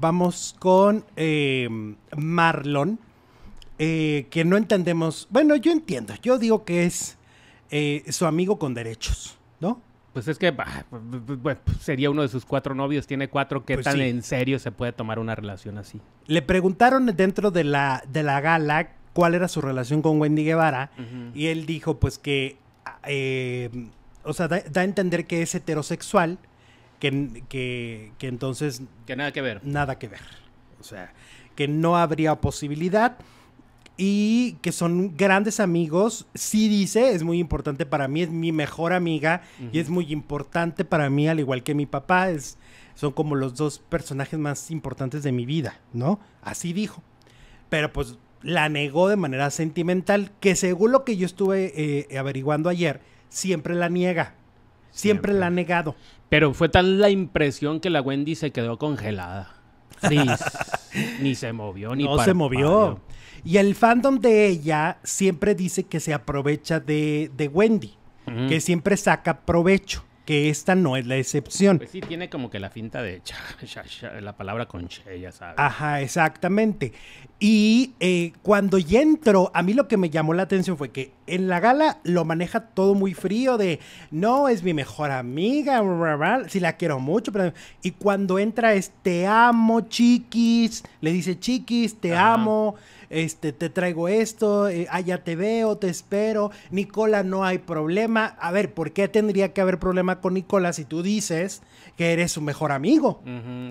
Vamos con eh, Marlon, eh, que no entendemos. Bueno, yo entiendo. Yo digo que es eh, su amigo con derechos, ¿no? Pues es que sería uno de sus cuatro novios, tiene cuatro. ¿Qué pues tan en serio se puede tomar una relación así? Le preguntaron dentro de la, de la gala cuál era su relación con Wendy Guevara y él dijo pues que, o sea, da, a entender que es heterosexual que, entonces... Que nada que ver. Nada que ver. O sea, que no habría posibilidad y que son grandes amigos. Sí dice, es muy importante para mí, es mi mejor amiga y es muy importante para mí, al igual que mi papá, es, son como los dos personajes más importantes de mi vida, ¿no? Así dijo. Pero pues la negó de manera sentimental, que según lo que yo estuve eh, averiguando ayer, siempre la niega. siempre la ha negado. Pero fue tal la impresión que la Wendy se quedó congelada. Ni, ni se movió, ni No se movió. Y el fandom de ella siempre dice que se aprovecha de, de Wendy, que siempre saca provecho que esta no es la excepción. Pues sí, tiene como que la finta de cha, cha, la palabra con ya sabes. Ajá, exactamente. Y eh, cuando ya entró, a mí lo que me llamó la atención fue que en la gala lo maneja todo muy frío de, no, es mi mejor amiga, si la quiero mucho, pero... Y cuando entra es, te amo, chiquis, le dice, chiquis, te amo este, te traigo esto, eh, allá ah, te veo, te espero, Nicola, no hay problema. A ver, ¿por qué tendría que haber problema con Nicola si tú dices que eres su mejor amigo?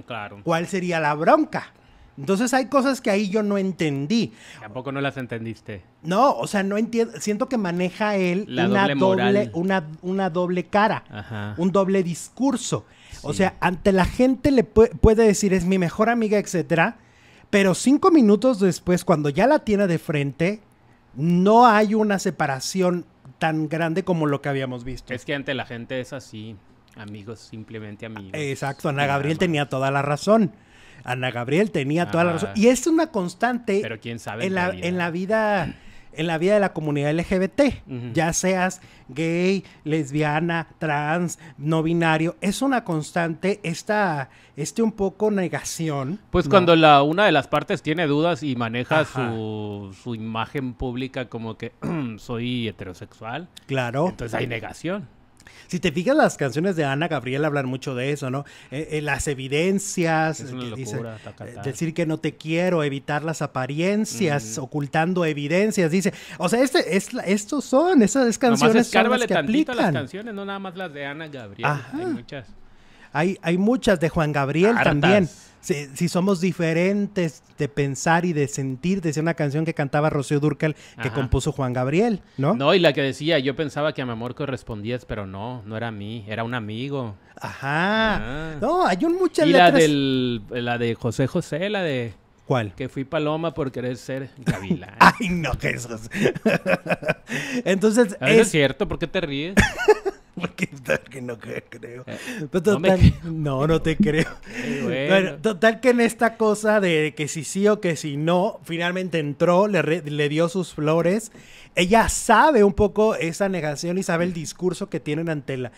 claro. ¿Cuál sería la bronca? Entonces hay cosas que ahí yo no entendí. Tampoco no las entendiste. No, o sea, no entiendo. Siento que maneja él una doble, cara, un doble discurso. O sea, ante la gente le puede decir es mi mejor amiga, etcétera, pero cinco minutos después, cuando ya la tiene de frente, no hay una separación tan grande como lo que habíamos visto. Es que ante la gente es así, amigos, simplemente amigos. Exacto, Ana Gabriel tenía toda la razón. Ana Gabriel tenía toda la razón. Y es una constante. Pero quién sabe. En la vida en la vida de la comunidad LGBT, ya seas gay, lesbiana, trans, no binario, es una constante esta, este un poco negación. Pues cuando la, una de las partes tiene dudas y maneja su, su, imagen pública como que soy heterosexual, claro. entonces hay negación. Si te fijas, las canciones de Ana Gabriel hablan mucho de eso, ¿no? Eh, eh, las evidencias, eh, decir que no te quiero, evitar las apariencias, ocultando evidencias, dice. O sea, este, es, estos son, esas canciones son las que aplican. Las canciones, no nada más las de Ana Gabriel. Hay muchas. Hay, hay muchas de Juan Gabriel también. Si, somos diferentes de pensar y de sentir, decía una canción que cantaba Rocío Durcal que compuso Juan Gabriel, ¿no? No, y la que decía, yo pensaba que a mi amor correspondías, pero no, no era a mí, era un amigo. Ajá. Ah. No, hay un muchas y la la de José José, la de... ¿Cuál? Que fui paloma por querer ser gavila. Ay, no, Jesús. Entonces. Es... es... cierto, ¿por qué te ríes? que no eh, creo. no, no, te creo. total que en esta cosa de que si sí o que si no, finalmente entró, le, le dio sus flores. Ella sabe un poco esa negación y sabe el discurso que tienen ante la,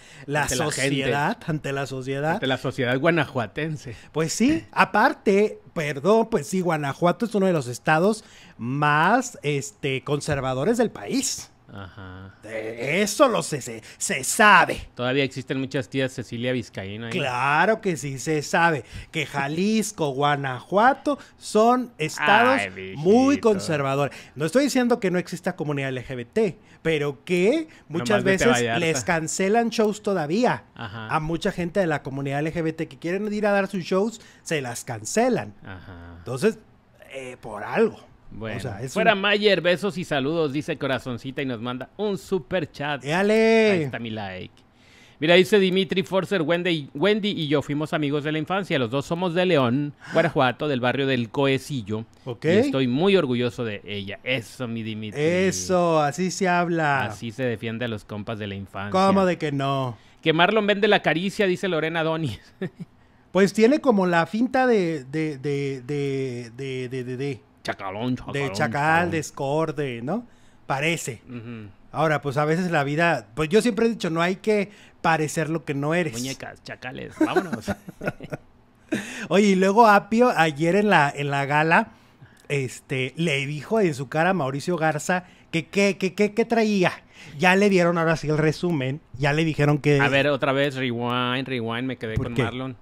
sociedad, ante la sociedad. Ante la sociedad guanajuatense. Pues sí, aparte, perdón, pues sí, Guanajuato es uno de los estados más este, conservadores del país. Ajá. eso lo se, se, sabe. Todavía existen muchas tías Cecilia Vizcaína. Claro que sí, se sabe que Jalisco, Guanajuato son estados muy conservadores. No estoy diciendo que no exista comunidad LGBT, pero que muchas veces les cancelan shows todavía. A mucha gente de la comunidad LGBT que quieren ir a dar sus shows, se las cancelan. Entonces, eh, por algo. Bueno, fuera Mayer, besos y saludos, dice Corazoncita y nos manda un super chat. ¡Éale! Ahí está mi like. Mira, dice Dimitri Forcer, Wendy, Wendy y yo fuimos amigos de la infancia. Los dos somos de León, Guanajuato, del barrio del Coecillo. Ok. Y estoy muy orgulloso de ella. Eso, mi Dimitri. Eso, así se habla. Así se defiende a los compas de la infancia. ¿Cómo de que no? Que Marlon vende la caricia, dice Lorena Donis. pues tiene como la finta de, de, de Chacalón, chacalón De chacal, de escorde, ¿no? Parece. Ahora, pues a veces la vida, pues yo siempre he dicho, no hay que parecer lo que no eres. Muñecas, chacales, vámonos. Oye, y luego Apio ayer en la, en la gala, este, le dijo en su cara a Mauricio Garza que qué traía. Ya le dieron ahora sí el resumen, ya le dijeron que... A ver, otra vez, rewind, rewind, me quedé con Marlon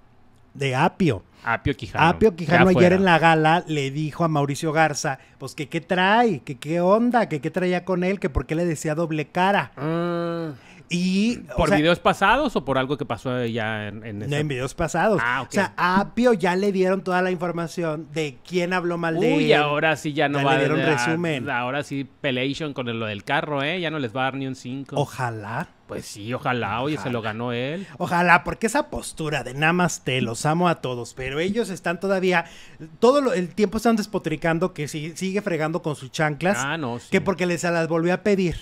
de Apio. Apio Quijano. Apio Quijano ayer en la gala le dijo a Mauricio Garza, pues que qué trae, que qué onda, que qué traía con él, que por qué le decía doble cara. Ah. Y, ¿Por videos pasados o por algo que pasó ya en, en, en videos pasados. Ah, o sea, a Apio ya le dieron toda la información de quién habló mal de Uy, ahora sí ya no ya va le dieron resumen. Ahora sí, pelation con lo del carro, ¿eh? Ya no les va a dar ni un cinco. Ojalá. Pues, pues sí, ojalá, oye, se lo ganó él. Ojalá, porque esa postura de namaste, los amo a todos, pero ellos están todavía, todo el tiempo están despotricando que si, sigue fregando con sus chanclas. Ah, no, Que porque les las volvió a pedir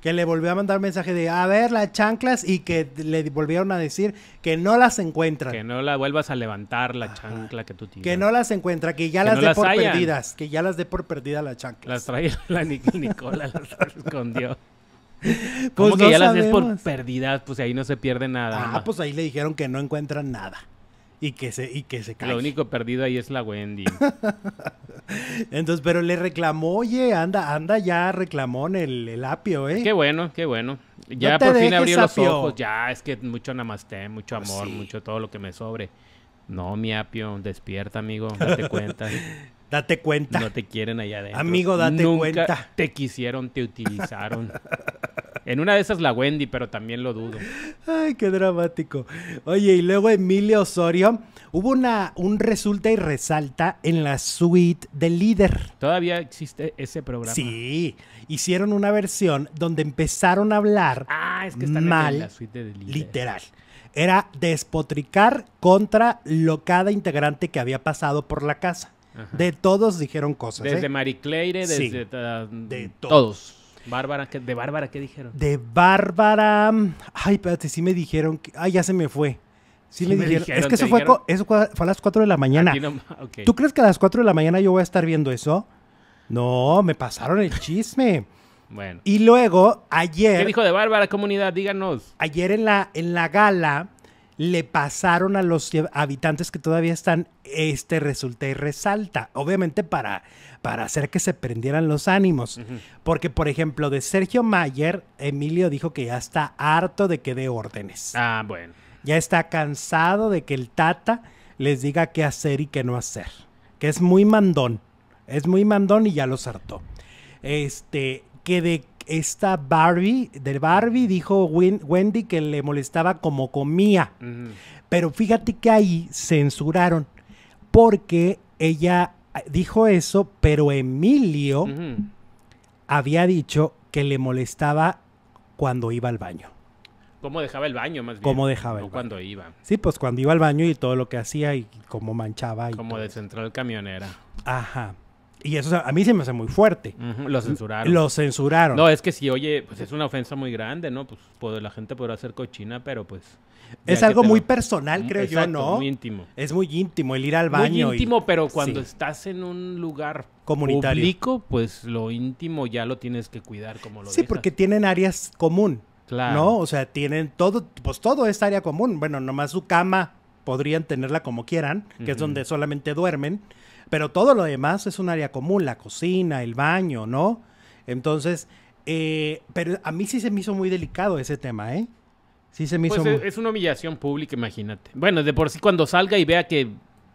que le volvió a mandar mensaje de a ver las chanclas y que le volvieron a decir que no las encuentran. Que no la vuelvas a levantar la chancla que tú tienes. Que no las encuentra, que ya las dé por perdidas, que ya las dé por perdidas las chanclas. Las traía la Nicola, las escondió. Como pues que ya las ves por perdidas, pues ahí no se pierde nada. Ah, pues ahí le dijeron que no encuentran nada. Y que se, y que se cae. Lo único perdido ahí es la Wendy. Entonces, pero le reclamó, oye, anda, anda ya, reclamó el, el apio, ¿eh? Qué bueno, qué bueno. Ya por fin abrió los ojos, ya, es que mucho namasté, mucho pues amor, mucho todo lo que me sobre. No, mi apio, despierta, amigo, date cuenta. Date cuenta. No te quieren allá adentro. Amigo, date cuenta. Te quisieron, te utilizaron. en una de esas la Wendy, pero también lo dudo. Ay, qué dramático. Oye, y luego Emilio Osorio, hubo una, un resulta y resalta en la suite del líder. Todavía existe ese programa. Sí, hicieron una versión donde empezaron a hablar ah, mal, literal era despotricar contra lo cada integrante que había pasado por la casa. De todos dijeron cosas. Desde ¿eh? desde... Ah, de mm, todos. Bárbara, ¿de Bárbara qué dijeron? De Bárbara... Ay, espérate, sí me dijeron que... Ay, ya se me fue. Sí, me, dijeron. Es que eso fue, eso fue, a las 4 de la mañana. ¿Tú crees que a las 4 de la mañana yo voy a estar viendo eso? No, me pasaron el chisme. bueno. Y luego, ayer... ¿Qué dijo de Bárbara, comunidad? Díganos. Ayer en la, en la gala le pasaron a los habitantes que todavía están este resulta y resalta. Obviamente para, para hacer que se prendieran los ánimos. Porque, por ejemplo, de Sergio Mayer, Emilio dijo que ya está harto de que dé órdenes. Ah, bueno. Ya está cansado de que el Tata les diga qué hacer y qué no hacer. Que es muy mandón. Es muy mandón y ya los hartó. Este, que de esta Barbie, del Barbie, dijo Wendy que le molestaba como comía. Pero fíjate que ahí censuraron porque ella ah, dijo eso, pero Emilio había dicho que le molestaba cuando iba al baño. ¿Cómo dejaba el baño más bien? ¿Cómo dejaba el baño? cuando iba. Sí, pues cuando iba al baño y todo lo que hacía y cómo manchaba. Como de central camionera. Ajá. Y eso a mí se me hace muy fuerte. lo censuraron. Lo censuraron. No, es que si, oye, pues es una ofensa muy grande, ¿no? Pues, la gente podrá hacer cochina, pero pues... Es algo muy personal, creo yo, ¿no? Muy íntimo. Es muy íntimo el ir al baño. Muy íntimo, pero cuando estás en un lugar comunitario. público, pues lo íntimo ya lo tienes que cuidar como lo Sí, porque tienen áreas común. Claro. ¿No? O sea, tienen todo, pues todo es área común. Bueno, nomás su cama podrían tenerla como quieran, que es donde solamente duermen pero todo lo demás es un área común, la cocina, el baño, ¿no? Entonces, eh, pero a mí sí se me hizo muy delicado ese tema, ¿eh? Sí se me hizo. Pues es, es una humillación pública, imagínate. Bueno, de por sí cuando salga y vea que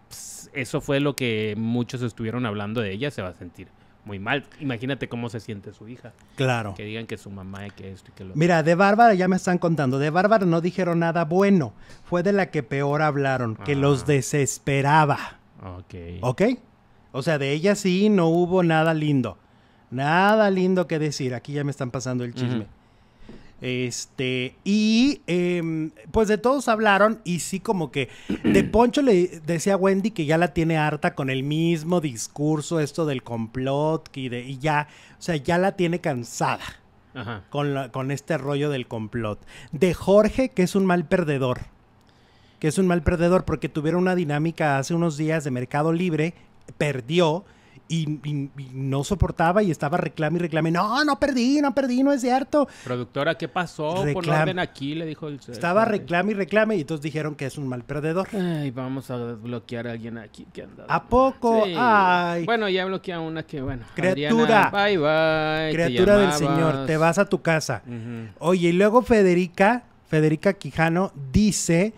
pues, eso fue lo que muchos estuvieron hablando de ella, se va a sentir muy mal. Imagínate cómo se siente su hija. Claro. Que digan que su mamá es que esto y que lo. Mira, de Bárbara ya me están contando. De Bárbara no dijeron nada bueno. Fue de la que peor hablaron, que ah. los desesperaba. Ok. O sea, de ella sí no hubo nada lindo. Nada lindo que decir. Aquí ya me están pasando el chisme. Este, y em, pues de todos hablaron y sí como que de Poncho le decía a Wendy que ya la tiene harta con el mismo discurso, esto del complot y, de, y ya, o sea, ya la tiene cansada con este rollo del complot. De Jorge, que es un mal perdedor que es un mal perdedor porque tuvieron una dinámica hace unos días de mercado libre, perdió y, no soportaba y estaba reclame y reclame, no, no perdí, no perdí, no es cierto. Productora, ¿qué pasó? Por aquí, le dijo Estaba reclame y reclame y entonces dijeron que es un mal perdedor. Ay, vamos a desbloquear a alguien aquí que anda. ¿A poco? Ay. Bueno, ya bloquea una que, bueno. Criatura. bye, bye. Criatura del Señor, te vas a tu casa. Oye, y luego Federica, Federica Quijano dice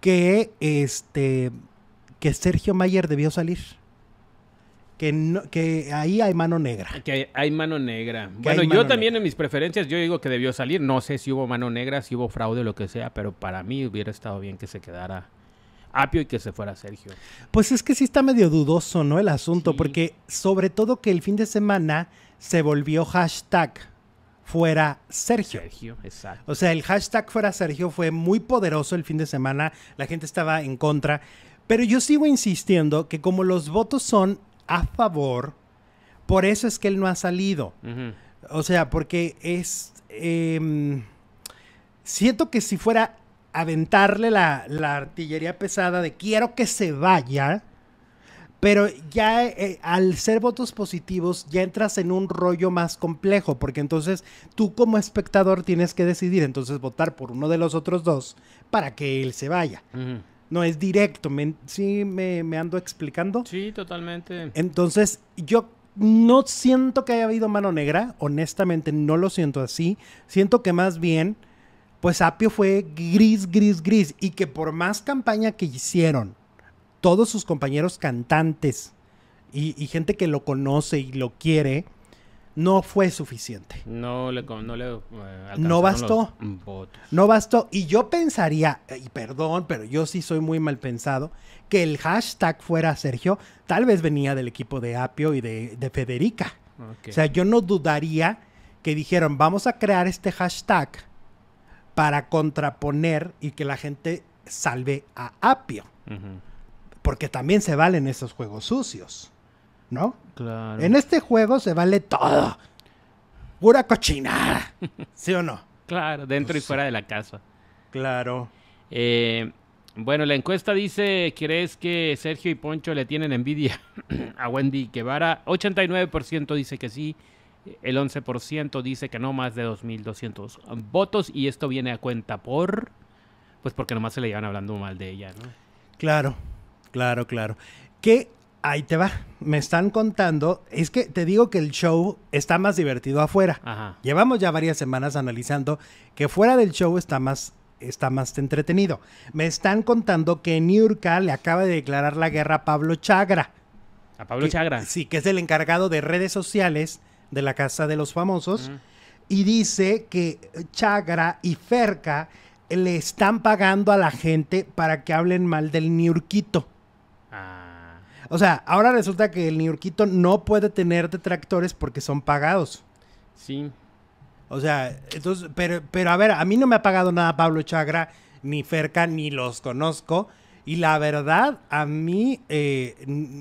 que este que Sergio Mayer debió salir. Que, que ahí hay mano negra. Que hay, mano negra. bueno, yo también en mis preferencias, yo digo que debió salir. No sé si hubo mano negra, si hubo fraude, o lo que sea, pero para mí hubiera estado bien que se quedara Apio y que se fuera Sergio. Pues es que sí está medio dudoso, ¿no? El asunto, porque sobre todo que el fin de semana se volvió hashtag fuera Sergio. Sergio, exacto. O sea, el hashtag fuera Sergio fue muy poderoso el fin de semana, la gente estaba en contra, pero yo sigo insistiendo que como los votos son a favor, por eso es que él no ha salido. O sea, porque es... Em, siento que si fuera aventarle la, la, artillería pesada de quiero que se vaya, pero ya eh, al ser votos positivos, ya entras en un rollo más complejo, porque entonces tú como espectador tienes que decidir entonces votar por uno de los otros dos para que él se vaya. No es directo, ¿sí me, me ando explicando? Sí, totalmente. Entonces, yo no siento que haya habido mano negra, honestamente no lo siento así. Siento que más bien, pues Apio fue gris, gris, gris, y que por más campaña que hicieron, todos sus compañeros cantantes y, gente que lo conoce y lo quiere, no fue suficiente. No le, eh, no bastó. Mm. No bastó. Y yo pensaría, y perdón, pero yo sí soy muy mal pensado, que el hashtag fuera Sergio, tal vez venía del equipo de Apio y de, Federica. O sea, yo no dudaría que dijeron, vamos a crear este hashtag para contraponer y que la gente salve a Apio porque también se valen esos juegos sucios, ¿no? Claro. En este juego se vale todo. Pura cochina ¿sí o no? Claro, dentro y fuera de la casa. Claro. Eh, bueno, la encuesta dice, ¿crees que Sergio y Poncho le tienen envidia a Wendy Guevara? 89% dice que sí, el 11% dice que no más de 2.200 votos y esto viene a cuenta por, pues porque nomás se le llevan hablando mal de ella, ¿no? Claro. Claro, claro. que Ahí te va. Me están contando, es que te digo que el show está más divertido afuera. Llevamos ya varias semanas analizando que fuera del show está más está más entretenido. Me están contando que Niurka le acaba de declarar la guerra a Pablo Chagra. A Pablo Chagra. Sí, que es el encargado de redes sociales de la Casa de los Famosos. Y dice que Chagra y Ferca le están pagando a la gente para que hablen mal del Niurquito. Ah. O sea, ahora resulta que el Niurquito no puede tener detractores porque son pagados. Sí. O sea, entonces, pero, pero a ver, a mí no me ha pagado nada Pablo Chagra, ni Ferca, ni los conozco. Y la verdad, a mí eh,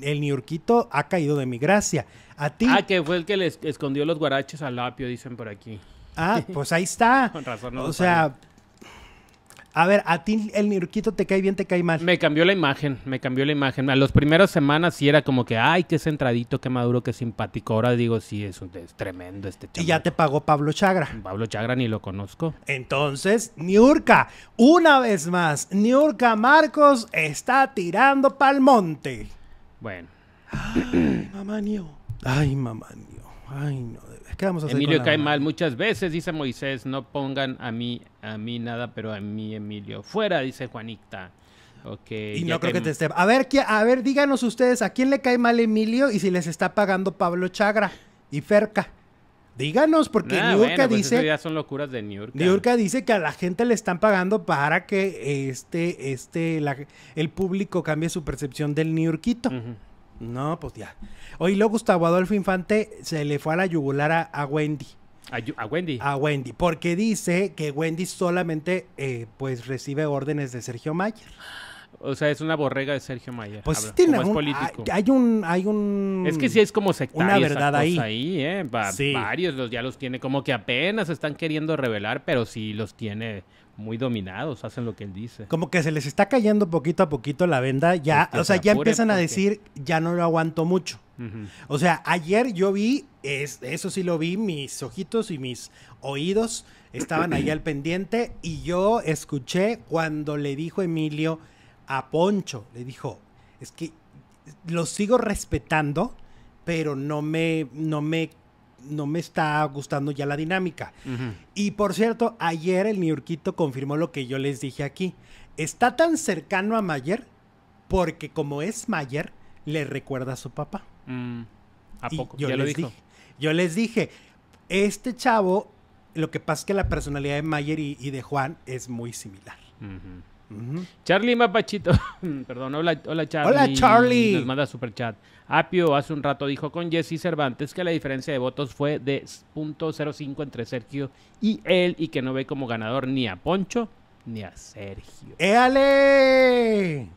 el Niurquito ha caído de mi gracia. A ti. Ah, que fue el que les escondió los guaraches al apio, dicen por aquí. Ah, pues ahí está. Con razón, no O sea, a ver, ¿a ti el Niurquito te cae bien, te cae mal? Me cambió la imagen, me cambió la imagen. A los primeros semanas sí era como que, ay, qué centradito, qué maduro, qué simpático. Ahora digo, sí, es, un, tremendo este chico. Y ya te pagó Pablo Chagra. Pablo Chagra ni lo conozco. Entonces, Niurka, una vez más, Niurka Marcos está tirando pa'l monte. Bueno. Ay, mamá Ay, mamá Ay, no. ¿Qué vamos a hacer Emilio cae mal muchas veces, dice Moisés. No pongan a mí, a mí nada, pero a mí, Emilio. Fuera, dice Juanita. Okay, y no creo que te em- esté. A ver, a ver, díganos ustedes a quién le cae mal Emilio y si les está pagando Pablo Chagra y Ferca. Díganos, porque ah, Niurka pues dice. ya son locuras de Niurka. Niurka dice que a la gente le están pagando para que este, este, el público cambie su percepción del Niurquito. Uh no, pues ya. Hoy lo Gustavo Adolfo Infante se le fue a la yugular a, Wendy. A, Wendy. A Wendy, porque dice que Wendy solamente eh, pues recibe órdenes de Sergio Mayer. O sea, es una borrega de Sergio Mayer. Pues sí tiene Hay, un, hay un... Es que sí es como sectario Una verdad ahí. ¿eh? Varios los, ya los tiene como que apenas están queriendo revelar, pero sí los tiene muy dominados, hacen lo que él dice. Como que se les está cayendo poquito a poquito la venda, ya, pues o sea, ya empiezan a decir, ya no lo aguanto mucho. O sea, ayer yo vi, eso sí lo vi, mis ojitos y mis oídos estaban ahí al pendiente y yo escuché cuando le dijo Emilio a Poncho, le dijo, es que lo sigo respetando, pero no me, no me, no me está gustando ya la dinámica. Y por cierto, ayer el Niurquito confirmó lo que yo les dije aquí. Está tan cercano a Mayer porque como es Mayer, le recuerda a su papá. Mm, ¿A poco? yo les Dije, yo les dije, este chavo, lo que pasa es que la personalidad de Mayer y, de Juan es muy similar. Charlie Mapachito, mm, perdón, hola, Charlie. Nos manda super chat. Apio hace un rato dijo con Jesse Cervantes que la diferencia de votos fue de .05 entre Sergio y él y que no ve como ganador ni a Poncho ni a Sergio. ¡Éale!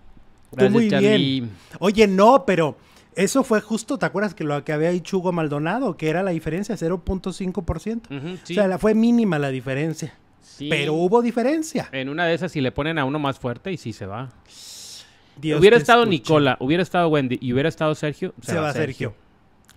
muy Bien. Oye, no, pero eso fue justo, ¿te acuerdas que lo que había ahí Hugo Maldonado, que era la diferencia 0.5%? O sea, la, fue mínima la diferencia. Pero hubo diferencia. En una de esas, si le ponen a uno más fuerte y sí se va. hubiera estado Nicola, hubiera estado Wendy y hubiera estado Sergio. Se, va, Sergio.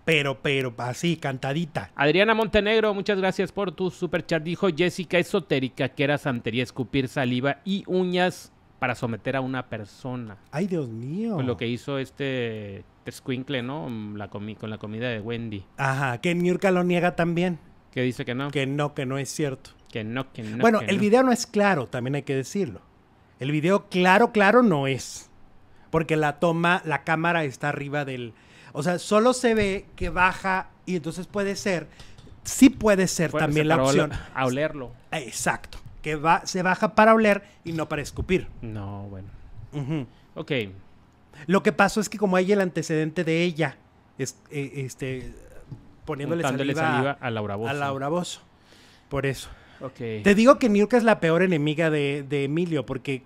Pero, pero, así, cantadita. Adriana Montenegro, muchas gracias por tu super chat. Dijo Jessica Esotérica que era santería escupir saliva y uñas para someter a una persona. Ay, Dios mío. Pues lo que hizo este Squinkle, ¿no? Mm, la con la comida de Wendy. Ajá, que Niurka lo niega también. Que dice que no. Que no, que no es cierto no, Bueno, el video no es claro, también hay que decirlo. El video claro, claro no es. Porque la toma, la cámara está arriba del... O sea, solo se ve que baja y entonces puede ser, sí puede ser también la opción. A olerlo. Ah, exacto. Que va, se baja para oler y no para escupir. No, bueno. Ok. Lo que pasó es que como hay el antecedente de ella, es, eh, este, poniéndole saliva, saliva, a Laura Bozo. A Laura Bozo. Por eso. Te digo que Niurka es la peor enemiga de, Emilio, porque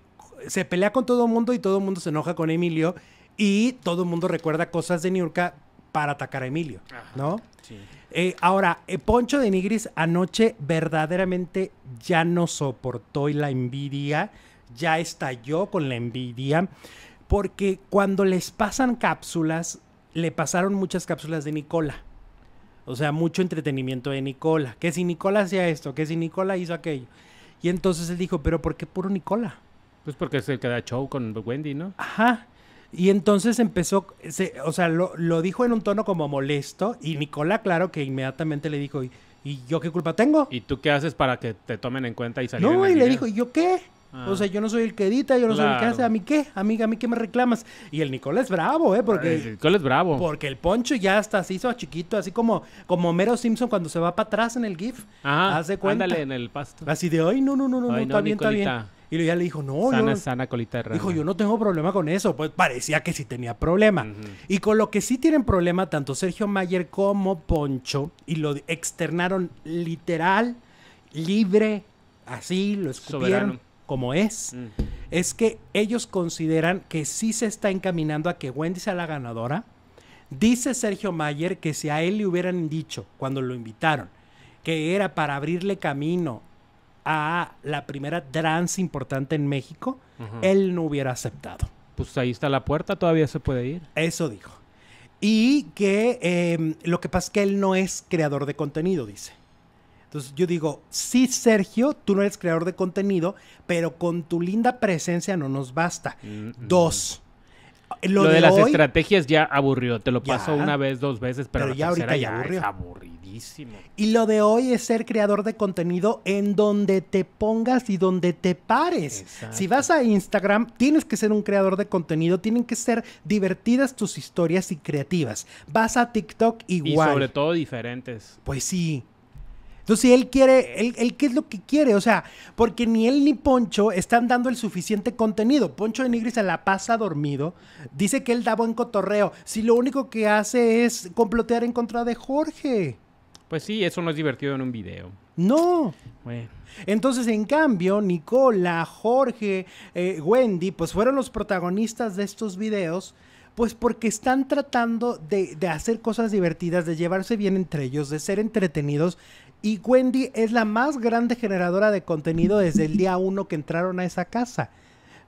se pelea con todo el mundo y todo el mundo se enoja con Emilio y todo el mundo recuerda cosas de Niurka para atacar a Emilio, ¿no? Eh, ahora, eh, Poncho de Nigris anoche verdaderamente ya no soportó y la envidia, ya estalló con la envidia, porque cuando les pasan cápsulas, le pasaron muchas cápsulas de Nicola. O sea, mucho entretenimiento de Nicola. Que si Nicola hacía esto, que si Nicola hizo aquello. Y entonces él dijo, pero ¿por qué puro Nicola? Pues porque se el show con Wendy, ¿no? Ajá. Y entonces empezó, o sea, lo, dijo en un tono como molesto y Nicola, claro, que inmediatamente le dijo, ¿y, yo qué culpa tengo? ¿Y tú qué haces para que te tomen en cuenta y salir No, y le dijo, ¿y yo qué? O sea, ah. yo no soy el que edita, yo no soy el que hace. ¿A mí qué? Amiga, ¿A mí qué me reclamas? Y el Nicole es bravo, ¿eh? Porque, el es bravo. Porque el Poncho ya hasta se hizo chiquito, así como, como Mero Simpson cuando se va para atrás en el GIF. Ajá. Hace Ándale en el pasto. Así de, hoy no, no, no, no, no, está bien, está bien. Y ya le dijo, no, sana, yo, sana colita de Dijo, yo no tengo problema con eso. Pues parecía que sí tenía problema. Y con lo que sí tienen problema, tanto Sergio Mayer como Poncho, y lo externaron literal, libre, así, lo escupieron como es, es que ellos consideran que sí se está encaminando a que Wendy sea la ganadora. Dice Sergio Mayer que si a él le hubieran dicho cuando lo invitaron que era para abrirle camino a la primera trans importante en México, él no hubiera aceptado. Pues ahí está la puerta, todavía se puede ir. Eso dijo. Y que em, lo que pasa es que él no es creador de contenido, dice. Entonces yo digo, sí, Sergio, tú no eres creador de contenido, pero con tu linda presencia no nos basta. Mm, mm, mm. Dos. Lo, de, las estrategias ya aburrió, te lo pasó una vez, dos veces, pero, la ya ahorita ya, aburrió. aburridísimo. Y lo de hoy es ser creador de contenido en donde te pongas y donde te pares. Si vas a Instagram, tienes que ser un creador de contenido, tienen que ser divertidas tus historias y creativas. Vas a TikTok igual. Y sobre todo diferentes. Pues sí, entonces, si él quiere, él, qué es lo que quiere, o sea, porque ni él ni Poncho están dando el suficiente contenido. Poncho de Nigris se la pasa dormido, dice que él da buen cotorreo, si lo único que hace es complotear en contra de Jorge. Pues sí, eso no es divertido en un video. No. Entonces, en cambio, Nicola, Jorge, eh, Wendy, pues fueron los protagonistas de estos videos. Pues porque están tratando de, de, hacer cosas divertidas, de llevarse bien entre ellos, de ser entretenidos, y Wendy es la más grande generadora de contenido desde el día uno que entraron a esa casa.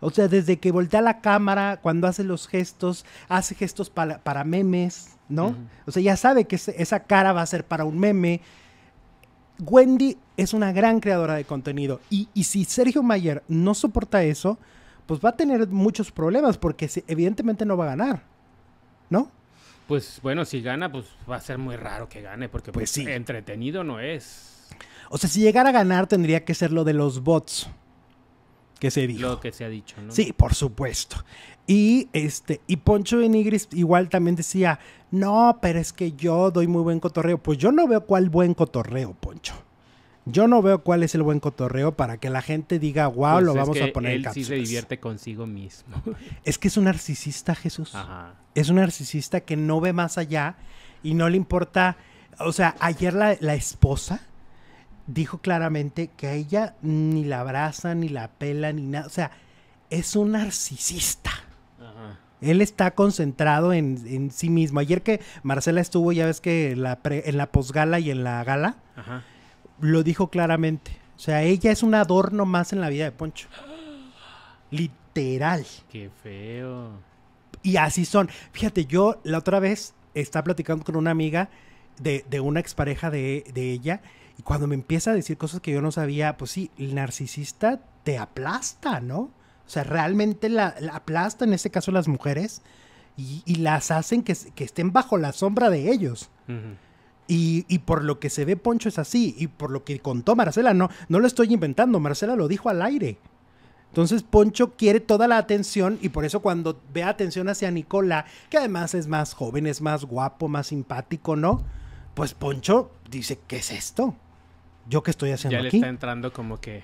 O sea, desde que voltea la cámara, cuando hace los gestos, hace gestos para, memes, ¿no? O sea, ya sabe que esa cara va a ser para un meme. Wendy es una gran creadora de contenido. Y, y si Sergio Mayer no soporta eso, pues va a tener muchos problemas porque evidentemente no va a ganar, ¿no? Pues bueno, si gana, pues va a ser muy raro que gane, porque pues, pues, sí. entretenido no es. O sea, si llegara a ganar, tendría que ser lo de los bots que se dijo. Lo que se ha dicho, ¿no? Sí, por supuesto. Y este, y Poncho Benigris igual también decía, no, pero es que yo doy muy buen cotorreo. Pues yo no veo cuál buen cotorreo, Poncho. Yo no veo cuál es el buen cotorreo para que la gente diga, wow, pues lo vamos a poner en cápsulas. sí se divierte consigo mismo. Es que es un narcisista, Jesús. Ajá. Es un narcisista que no ve más allá y no le importa. O sea, ayer la, esposa dijo claramente que a ella ni la abraza, ni la pela, ni nada. O sea, es un narcisista. Ajá. Él está concentrado en, sí mismo. Ayer que Marcela estuvo, ya ves que en la posgala y en la gala, Ajá lo dijo claramente. O sea, ella es un adorno más en la vida de Poncho. Literal. Qué feo. Y así son. Fíjate, yo la otra vez estaba platicando con una amiga de, una expareja de, de ella. Y cuando me empieza a decir cosas que yo no sabía, pues sí, el narcisista te aplasta, ¿no? O sea, realmente la, aplasta, en este caso las mujeres, y, las hacen que, estén bajo la sombra de ellos. Y, por lo que se ve, Poncho es así. Y por lo que contó Marcela, no, no lo estoy inventando. Marcela lo dijo al aire. Entonces Poncho quiere toda la atención y por eso cuando ve atención hacia Nicola, que además es más joven, es más guapo, más simpático, ¿no? Pues Poncho dice, ¿qué es esto? ¿Yo qué estoy haciendo aquí? Ya le está entrando como que,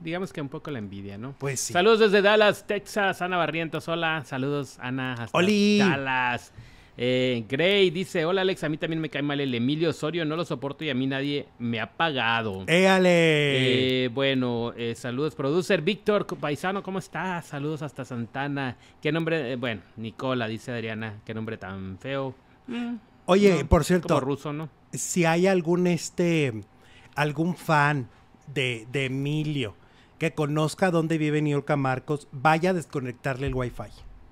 digamos que un poco la envidia, ¿no? Pues sí. Saludos desde Dallas, Texas, Ana Barrientos, hola. Saludos, Ana, hasta Dallas. Eh, Gray dice, hola Alex, a mí también me cae mal el Emilio Osorio, no lo soporto y a mí nadie me ha pagado. ¡Éale! Eh, bueno, eh, saludos, producer Víctor Paisano, ¿cómo estás? Saludos hasta Santana. ¿Qué nombre? Eh, bueno, Nicola, dice Adriana, qué nombre tan feo. Mm, Oye, por cierto, si hay algún, este, algún fan de, Emilio que conozca dónde vive Niurka Marcos, vaya a desconectarle el wifi.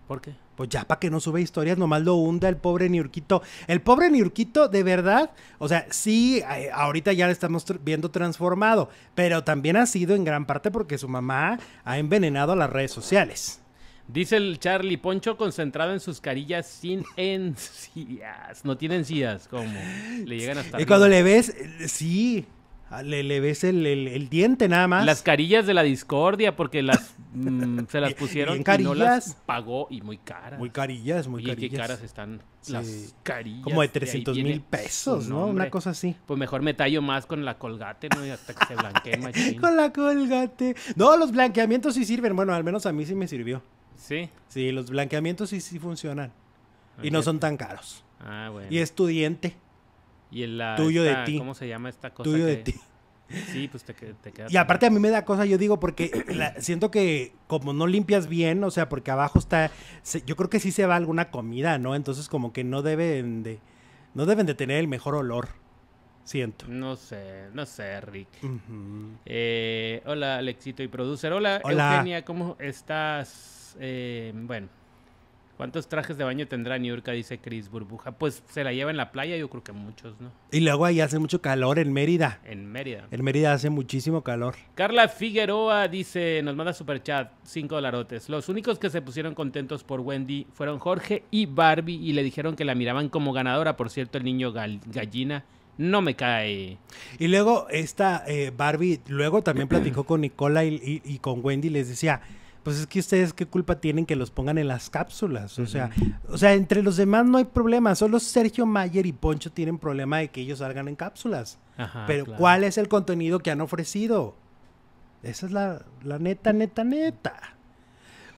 ¿Por qué? pues ya para que no sube historias, nomás lo hunda el pobre Niurquito. El pobre Niurquito, de verdad, o sea, sí, eh, ahorita ya le estamos viendo transformado, pero también ha sido en gran parte porque su mamá ha envenenado a las redes sociales. Dice el Charlie Poncho concentrado en sus carillas sin encías. No tiene encías, como le llegan hasta. Y cuando le ves, eh, sí, Ah, le, ves el, diente nada más. Las carillas de la discordia, porque las mm, se las pusieron y no las pagó y muy caras. Muy carillas, muy carillas. qué caras están las carillas. Como de 300 mil pesos, ¿no? Una cosa así. Pues mejor me tallo más con la colgate, ¿no? Y hasta que se blanquee machín. con la colgate. No, los blanqueamientos sí sirven. Bueno, al menos a mí sí me sirvió. Sí. Sí, los blanqueamientos sí, funcionan. Y no son tan caros. Ah, bueno. Y estudiante y el tuyo de ti. ¿Cómo se llama esta cosa? Tuyo de ti. Sí, pues te, te Y aparte a mí me da cosa, yo digo, porque siento que como no limpias bien, o sea, porque abajo está, yo creo que sí se va alguna comida, ¿no? Entonces como que no deben de, no deben de tener el mejor olor, siento. No sé, no sé, Rick. Eh, hola, Alexito y producer. Hola, Eugenia, ¿cómo estás? Eh, bueno. ¿Cuántos trajes de baño tendrá Niurka? Dice Chris Burbuja. Pues se la lleva en la playa, yo creo que muchos, ¿no? Y luego ahí hace mucho calor en Mérida. En Mérida. En Mérida hace muchísimo calor. Carla Figueroa dice, nos manda super chat cinco dolarotes. Los únicos que se pusieron contentos por Wendy fueron Jorge y Barbie y le dijeron que la miraban como ganadora. Por cierto, el niño gallina no me cae. Y luego esta eh, Barbie, luego también platicó con Nicola y, y con Wendy les decía pues es que ustedes qué culpa tienen que los pongan en las cápsulas. O sea, o sea, entre los demás no hay problema. Solo Sergio Mayer y Poncho tienen problema de que ellos salgan en cápsulas. Pero ¿cuál es el contenido que han ofrecido? Esa es la, la neta, neta, neta.